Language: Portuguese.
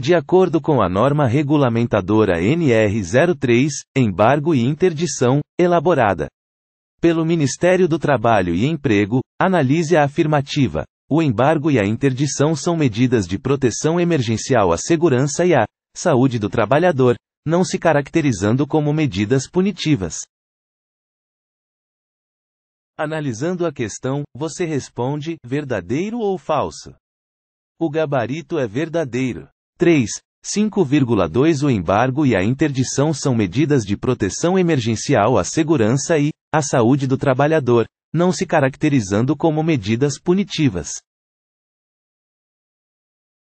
De acordo com a norma regulamentadora NR 03, embargo e interdição, elaborada pelo Ministério do Trabalho e Emprego, analise a afirmativa. O embargo e a interdição são medidas de proteção emergencial à segurança e à saúde do trabalhador, não se caracterizando como medidas punitivas. Analisando a questão, você responde: verdadeiro ou falso? O gabarito é verdadeiro. 3. 5,2 O embargo e a interdição são medidas de proteção emergencial à segurança e à saúde do trabalhador, não se caracterizando como medidas punitivas.